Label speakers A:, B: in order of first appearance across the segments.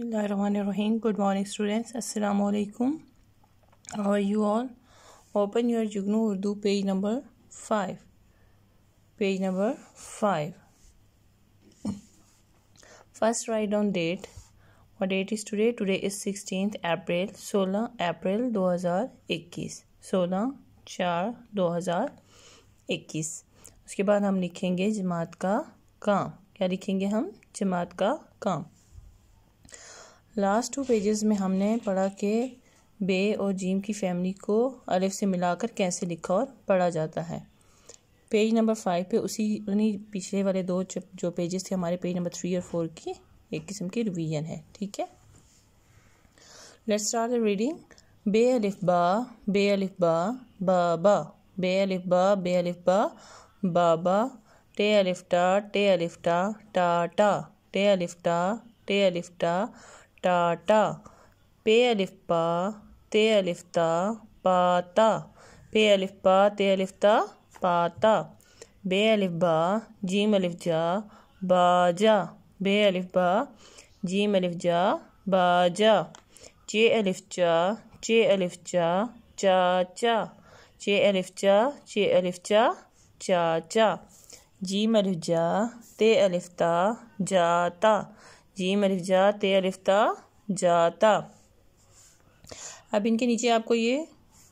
A: बसमिल good morning students अस्सलाम वालेकुम how are you all open your Jugnu Urdu page number five page number five first write on date और date is today today is sixteen April सोलह अप्रैल दो हज़ार इक्कीस सोलह चार दो हज़ार इक्कीस उसके बाद हम लिखेंगे जमात का काम क्या लिखेंगे हम जमात का काम लास्ट टू पेजेस में हमने पढ़ा कि बे और जीम की फैमिली को अलिफ से मिलाकर कैसे लिखा और पढ़ा जाता है पेज नंबर फाइव पे उसी उन्हीं पिछले वाले दो जो पेजेस थे हमारे पेज नंबर थ्री और फोर की एक किस्म की रिवीजन है ठीक है लेट्स स्टार्ट द रीडिंग बे अलिफ बा बे अलिफ बा बाबा बे अलिफ बा बे अलिफ बा बाबा टे अलिफ टा टे अलिफ टा टा टा टे अलिफ टा टे अलिफ टा टाटा पे अलिफ पा ते अलिफ ता पाता पे अलिफ पा ते अलिफ ता पाता बे अलिफ बा जीम अलिफ जा बाजा बे अलिफ बा जीम अलिफ जा बाजा चे अलिफ चा चे अलिफ चा चाचा चे अलिफ चा चे अलिफ चा चाचा जी मलिफ जा ते अलिफ ता जाता जीम अलिफ जा ते अलिफ्ता जाता अब इनके नीचे आपको ये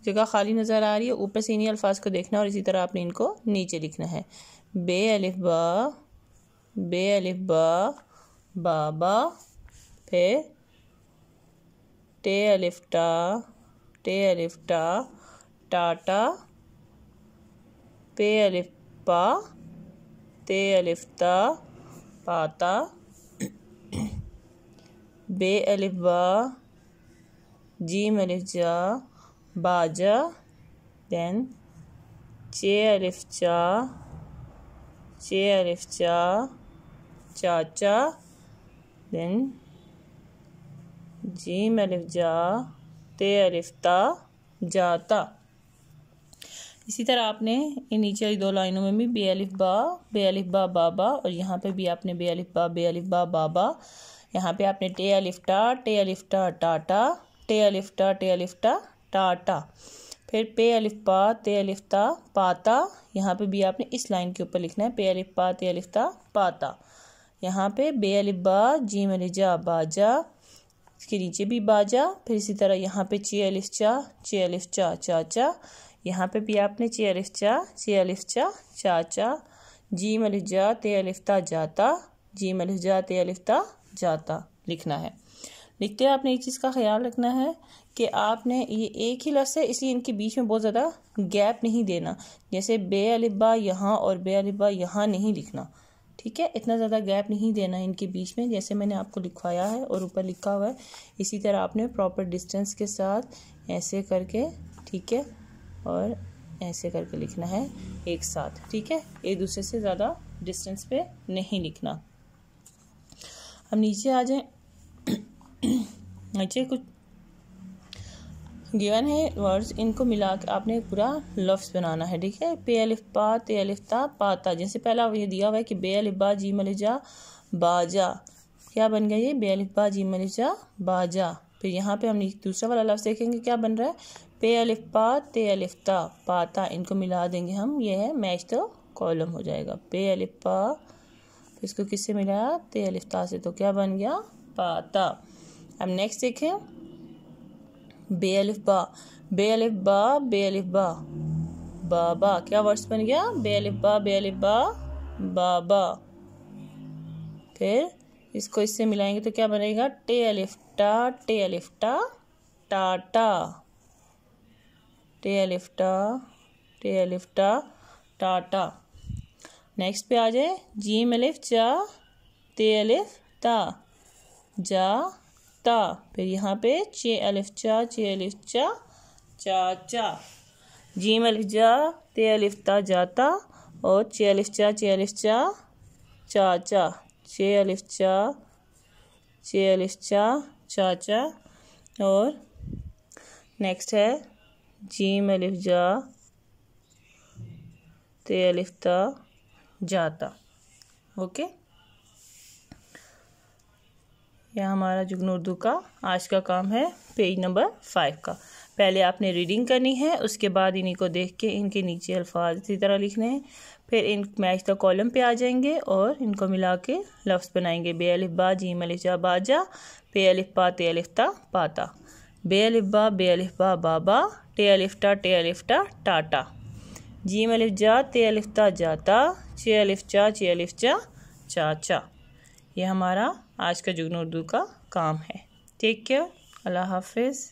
A: जगह खाली नज़र आ रही है ऊपर से इन्हीं अल्फाज को देखना और इसी तरह आपने इनको नीचे लिखना है बे अलिफ बा बे अलिफ बा बाबा फिर टे अलिफ्टा टे अलिफ्टा टाटा पे अलिफ पा ते अलिफ्ता पाता बे अलिफ बा जीम अलिफ जा बाजा देन चे अलिफ चा चे अलिफ चा चाचा देन जीम अलिफ जा ते अलिफ ता जाता इसी तरह आपने इन नीचे वाली दो लाइनों में भी बे अलिफ बा बे अलिफ बा बाबा और यहाँ पे भी आपने बे अलिफ बा बे अलिफ बा बाबा यहाँ पे आपने टे अलिफ्टा टे अलिफ्टा टाटा टे अलिफ्टा टे अलिफ्टा टाटा फिर पे अलिफ्पा ते अलिफ्ता पाता यहाँ पे भी आपने इस लाइन के ऊपर लिखना है पे अलिफ्पा ते अलिफ्ता पाता यहाँ पे बे अलिब्बा जी मलिजा बाजा इसके नीचे भी बाजा फिर इसी तरह यहाँ पे चे अलिफ चा चे अलिफ चा चाचा यहाँ पे भी आपने चे अलिफ चा चे अलिफ चा चाचा जी मलिजा ते अलिफ्ता जाता जी मलिजा ते अलिफ्ता जाता लिखना है लिखते हुए आपने एक चीज़ का ख्याल रखना है कि आपने ये एक ही लफ्स है इसलिए इनके बीच में बहुत ज़्यादा गैप नहीं देना जैसे बे अलिबा यहाँ और बे अलिबा यहाँ नहीं लिखना ठीक है इतना ज़्यादा गैप नहीं देना इनके बीच में जैसे मैंने आपको लिखवाया है और ऊपर लिखा हुआ है इसी तरह आपने प्रॉपर डिस्टेंस के साथ ऐसे करके ठीक है और ऐसे करके लिखना है एक साथ ठीक है एक दूसरे से ज़्यादा डिस्टेंस पे नहीं लिखना अब नीचे आ जाए नीचे कुछ गिवन है वर्ड्स इनको मिला के आपने पूरा लफ्स बनाना है ठीक है पे अलिफ पा ते अलिफ ता पाता जैसे पहला ये दिया हुआ है कि बे अलिफ बा जी मलिजा बाजा क्या बन गया ये बे अलिफ बा जी मलिजा बाजा फिर यहाँ पे हम दूसरा वाला लफ्ज़ देखेंगे क्या बन रहा है पे अलिफ पा ते अलिफ ता पाता इनको मिला देंगे हम ये है मैच तो कॉलम हो जाएगा पे अलिफ पा तो इसको किससे मिलाया ते अलिफ्ता से तो क्या बन गया पाता अब नेक्स्ट देखें बे अलिफ बा बे अलिफ बा बे अलिफ बा बाबा क्या वर्ड्स बन गया बे अलिफ बा बे अलिफ बा बाबा फिर इसको इससे मिलाएंगे तो क्या बनेगा टे अलिफ टा टे अलिफ टा टाटा टे अलिफ टा टे अलिफ टा टाटा नेक्स्ट पे आ जाए जीम अलिफ जा ते अलिफ ता जा ता फिर यहाँ पे चे अलिफ चा चे अलिफ चा चा चा जीम अलिफ जा ते अलिफ ता जाता और चे अलिफ चा चे अलिफ चा चा चा चे अलिफ चा चे अलिफ चा चा चा और नेक्स्ट है जीम अलिफ जा ते अलिफ ता जाता ओके यह हमारा जुगन उर्दू का आज का काम है पेज नंबर फाइव का पहले आपने रीडिंग करनी है उसके बाद इन्हीं को देख के इनके नीचे अल्फाज इसी तरह लिखने हैं फिर इन मैच का कॉलम पे आ जाएंगे और इनको मिला के लफ्ज़ बनाएंगे बे बा जी मलिफ जा बाजा पे अलिफ पा ते अलिफ्ता पाता बे अलिफ बा बे अलिफ बा बाबा टे अलिफ्टा टे अलिफ्टा टाटा जीम अलिफ जा ते अलिफ ता जाता चे अलिफ चा चे अलिफ चा चा चा ये हमारा आज का जुगन उर्दू का काम है टेक केयर अल्लाह हाफिज़